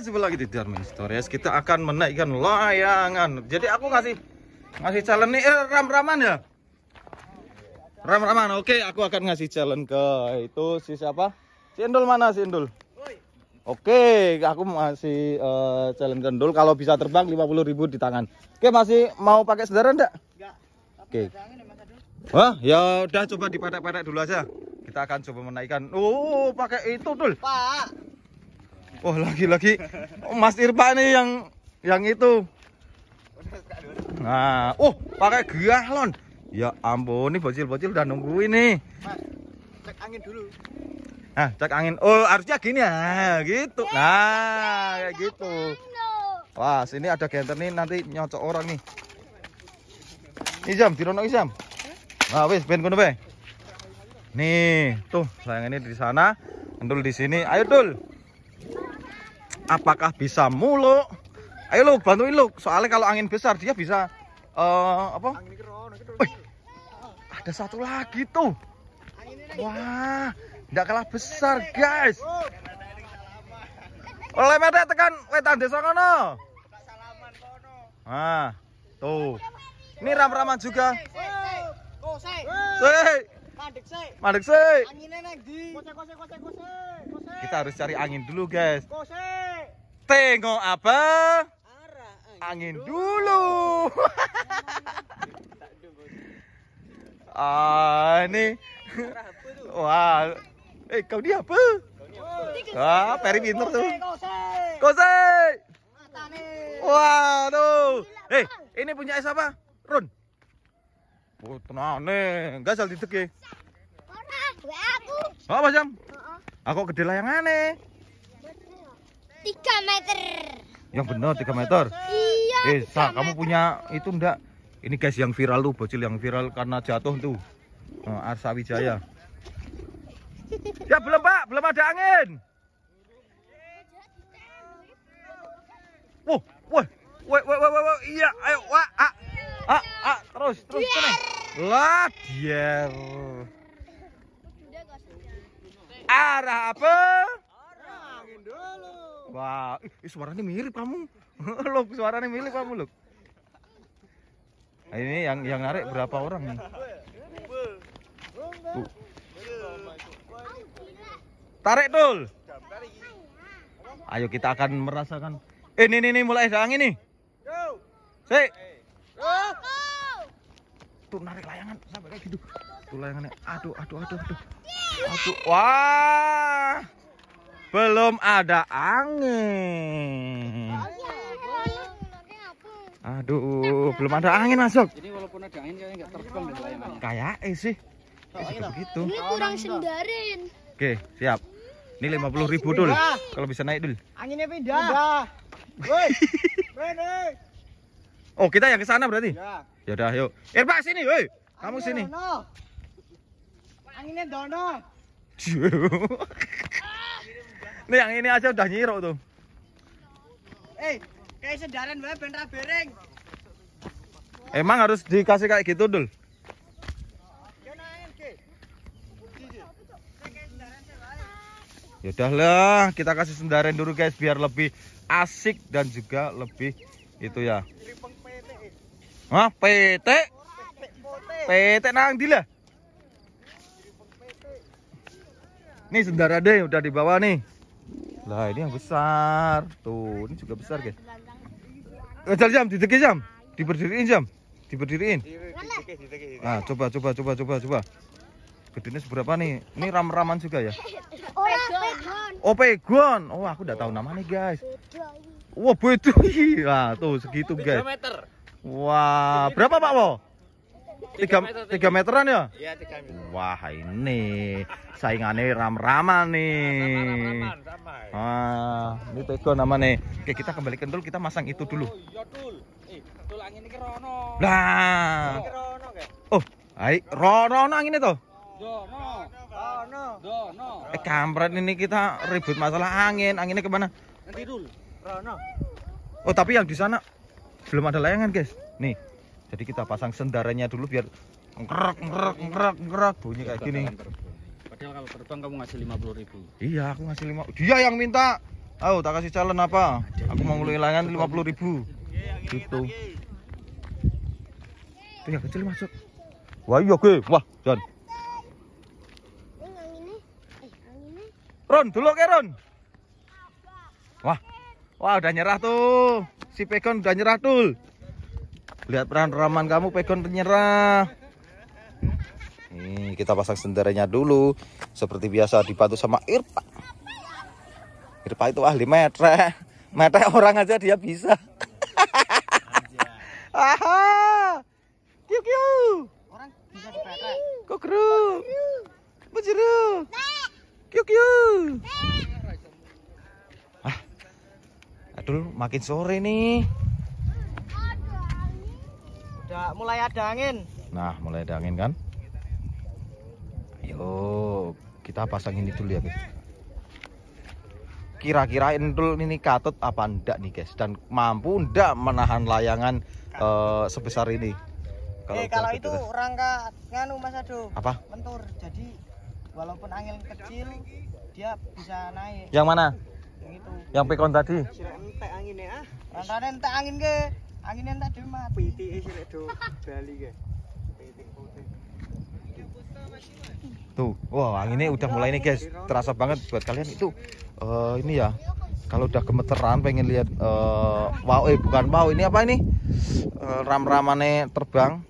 guys jumpa lagi di Darmin Stories kita akan menaikkan layangan jadi aku ngasih ngasih challenge nih eh, ram-raman ya ram-raman oke aku akan ngasih challenge ke itu si siapa si Endul mana si Endul oke aku masih uh, eh, challenge kalau bisa terbang 50.000 di tangan oke masih mau pakai sederhana enggak oke Wah, ya udah coba dipadak-padak dulu aja. Kita akan coba menaikkan. Oh, pakai itu, Dul. Pak. Wah, lagi-lagi oh, Mas Irpa nih yang yang itu. Nah, oh, pakai galon. Ya ampun, nih bocil-bocil udah nunggu ini. cek angin dulu. Nah, cek angin. Oh, harusnya gini ya, gitu. Iya, nah, iya, iya, kayak gitu. Wah, sini ada genter nih nanti nyocok orang nih. Izam, dirono Izam. Nah, wis ben kono Nih, tuh sayang ini di sana, Entul di sini. Ayo, Dul apakah bisa mulu ayo lu bantuin lu soalnya kalau angin besar dia bisa uh, apa Wih, ada satu lagi tuh wah tidak kalah besar guys oleh metek tekan wetan desa kono ah tuh ini ram-raman juga Sei. Mandek sih. Anginnya Kita harus cari angin dulu, guys. Kose. Tengok apa? Arah angin, eh, gitu. angin dulu. ah, ini. Wah. Eh, kau ni apa? Ah, Wah, peri pinter tu. Kosei. Wah, tuh. Eh, ini punya siapa? Run. Oh, tenang ni. Enggak salah ditek ya. aku. Apa, Jam? Uh-uh. Aku gede yang aneh. 3 meter. Yang benar 3 meter? Iya. Bisa, eh, kamu meter. punya itu enggak? Ini guys yang viral tuh, bocil yang viral karena jatuh tuh. Oh, Arsa Wijaya. Ya belum, Pak. Belum ada angin. Wah, wah. Wah, wah, wah, wah. Iya, ayo, wah. Ah. Ah, ah, terus, terus, terus. Lah, dier. Arah apa? Arah angin dulu. Wah, wow. suaranya mirip kamu. Lo suaranya mirip kamu, lo. Nah, ini yang yang narik berapa orang nih? Tuh. Tarik dul. Ayo kita akan merasakan. Eh, ini ini, ini mulai sang ini. Si, Tuh narik layangan sampai kayak gitu. Tuh layangannya. Aduh, aduh, aduh, aduh. Aduh. Wah. Belum ada angin. Oh, iya, Aduh, belum ada angin masuk. Ini walaupun ada angin kayaknya nggak terbang lain-lain. Kayak eh sih. Soalnya begitu. Ini kurang sendarin. Oke, siap. Ini lima puluh ribu dul. Kalau bisa naik dul. Anginnya pindah. Pindah. Woi, Oh, kita yang ke sana berarti? Ya. Ya udah, yuk. Eh, Pak, sini, woi. Kamu sini. Anginnya dono. Nih yang ini aja udah nyiruk tuh. Eh, kayak sedaran banget ben bereng. Emang harus dikasih kayak gitu, Dul? Yaudah ya lah, kita kasih sendaren dulu guys biar lebih asik dan juga lebih itu ya. Hah, PT? PT nang di lah. Nih sendara deh udah dibawa nih. Lah ini yang besar. Tuh, ini juga besar, guys. Kejar eh, jam, ditegi jam. Diberdiriin jam. Diberdiriin. Nah, coba coba coba coba coba. Gedenya seberapa nih? Ini ram-raman juga ya? Opegon. Oh, oh, aku udah tahu namanya, guys. Wah, wow, betul. Nah, tuh segitu, guys. Wah, wow. berapa, Pak Wo? tiga, meter, tiga meteran ya? Iya, tiga meter. Wah, ini saingannya ram-raman nih. Ya, ram -ram Ah, ini tego nama nih. Oke, kita kembali ke kita masang itu dulu. Oh, ya, dul. Eh, dul angin ini rono. Nah. rono, Oh, hai, rono angin itu. Rono. Rono. Rono. Eh, kampret ini kita ribut masalah angin. Anginnya kemana? Nanti dul. Rono. Oh, tapi yang di sana belum ada layangan, guys. Nih, jadi kita pasang sendaranya dulu biar ngerak ngerak ngerak ngerak bunyi kayak gini. Padahal kalau terbang kamu ngasih 50 ribu. Iya, aku ngasih 5. Dia yang minta. Oh, tak kasih calon apa? Aku mau lima puluh ribu. Gitu. Itu yang kecil masuk. Wah, iya gue. Wah, jangan. Ron, dulu ke Ron. Wah, wah udah nyerah tuh. Si Pegon udah nyerah tuh lihat peran raman kamu pegon penyerah Nih, kita pasang senderanya dulu seperti biasa dibantu sama Irpa Irpa itu ahli metre metre orang aja dia bisa Aha. Kiu kiu. Orang bisa dipetrek. Kok kru? Menjeru. Kiu kiu. Ah. Aduh, makin sore nih mulai ada angin. Nah, mulai ada angin kan? Ayo, kita pasang ini dulu ya, guys. Kira-kira indul ini katut apa enggak nih, guys? Dan mampu enggak menahan layangan uh, sebesar ini? Kalau, eh, kalau gitu, itu kan? rangka nganu Mas Ado. Apa? Mentur. Jadi walaupun angin kecil dia bisa naik. Yang mana? Yang itu. Yang pekon tadi. Rantane ya. entek angin ke. Anginnya tak dhewe mati. Pitike lek do bali ke Tu, Tuh, wow, anginnya udah iya, mulai nih guys, terasa banget buat kalian itu. Eh, ini ya, kalau udah gemeteran pengen lihat uh, eh, wow, eh bukan wow, ini apa ini? Eh, ram-ramane terbang.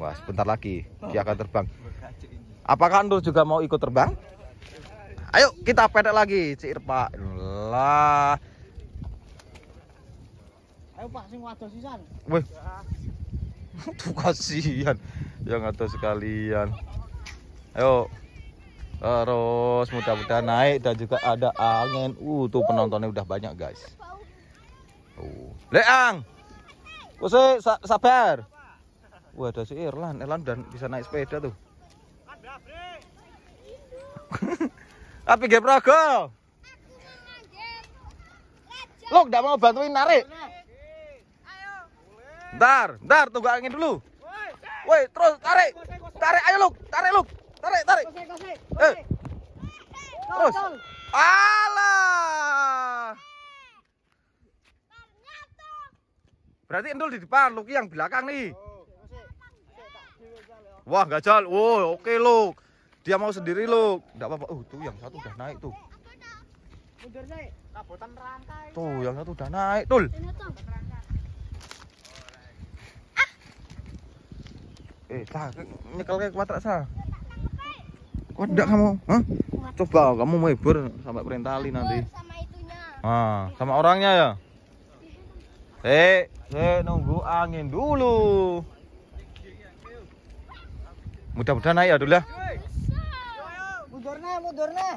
Wah, sebentar lagi dia akan terbang. Apakah Nur juga mau ikut terbang? Ayo kita pedek lagi, Cik Irpa. Lah. Wih. Tuh ya. kasihan. Yang ada sekalian. Ayo. Terus eh, mudah-mudahan naik dan juga ada angin. Uh, tuh penontonnya udah banyak, guys. Uh, Leang. kusi eh, sabar. Wah, ada si Irlan. Irlan dan bisa naik sepeda tuh. Tapi gak progo. Lo nggak mau bantuin narik. Ntar, ntar tunggu angin dulu. Woi, terus tarik. Tarik ayo, lu, Tarik, lu. Tarik, tarik. Eh. Terus. Alah. Berarti Endul di depan, Luki yang belakang nih. Wah, nggak jalan. Wow, oke, lu. Dia mau sendiri, lu. Enggak apa-apa. Oh, tuh yang satu udah naik tuh. Tuh, yang satu udah naik, Tul. eh sah nyekel kayak kuat sah kuat tidak kamu Hah? coba kamu mau hibur sampai perintah Ali nanti sama itunya ah sama orangnya ya eh eh nunggu angin dulu mudah-mudahan naik ya dulu lah ya? mundurnya mundurnya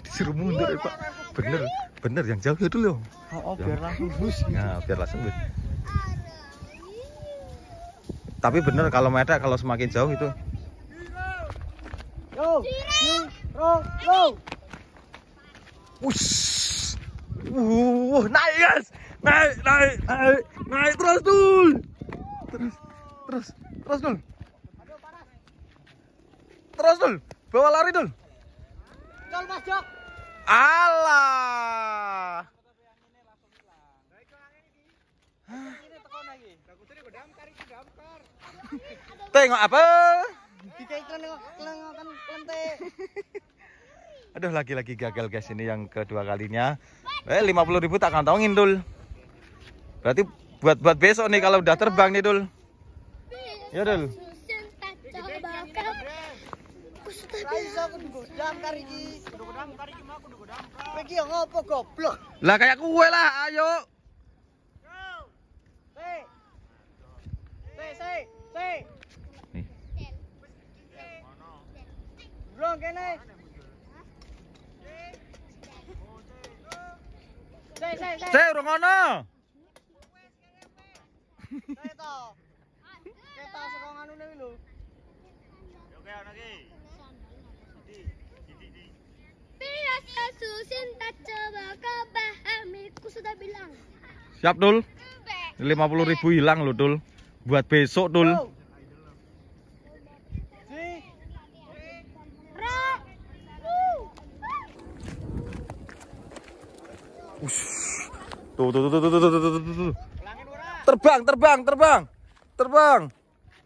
disuruh mundur ya pak bener bener yang jauh ya dulu ya? oh, oh biar langsung bus ya biar langsung bus tapi bener kalau medak kalau semakin jauh itu Ush. Uh, naik guys. Naik, naik, naik, naik terus dul. Terus, terus, terus dul. Terus dul, bawa lari dul. Jol mas jok. Allah. Tengok apa? Kan, Aduh lagi-lagi gagal guys ini yang kedua kalinya. Eh 50 ribu tak kantongin Dul. Berarti buat-buat besok nih kalau udah terbang nih Dul. Ya Dul. Lah kayak kue lah, ayo. Nih. urung Siap, Dul. 50 ribu hilang loh, Dul buat besok tul tuh tuh tuh tuh tuh tuh tuh tuh tuh terbang terbang terbang terbang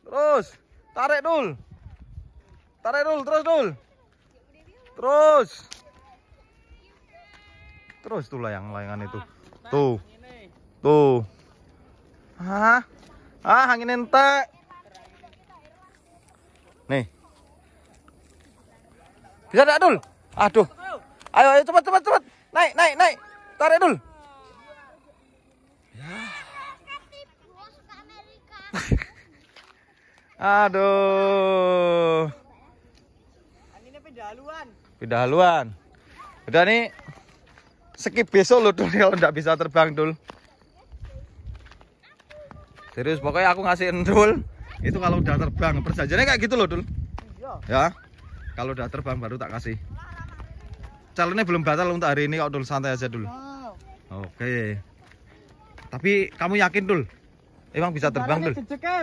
terus tarik dul tarik dul terus dul terus terus tuh yang layangan itu ah, tuh tuh hah Ah, angin ente. Nih. Bisa enggak, Dul? Aduh. Ayo, ayo cepat cepat cepat. Naik, naik, naik. Tarik, Dul. Ya. Aduh. Anginnya pindah haluan. Pindah haluan. Udah nih skip besok lu, Dul kalau enggak bisa terbang Dul serius pokoknya aku ngasih endul itu kalau udah terbang perjanjiannya kayak gitu loh dul iya. ya kalau udah terbang baru tak kasih calonnya belum batal untuk hari ini kok dul santai aja dulu oke tapi kamu yakin dul emang bisa terbang dul ya,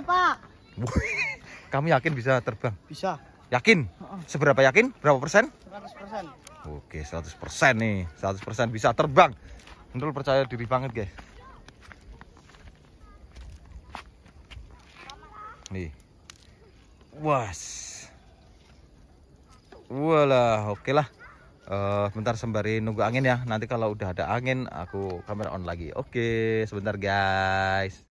kamu yakin bisa terbang bisa yakin seberapa yakin berapa persen 100 persen oke 100 persen nih 100 persen bisa terbang Endul percaya diri banget guys nih was walah oke okay lah uh, eh, bentar sembari nunggu angin ya nanti kalau udah ada angin aku kamera on lagi oke okay, sebentar guys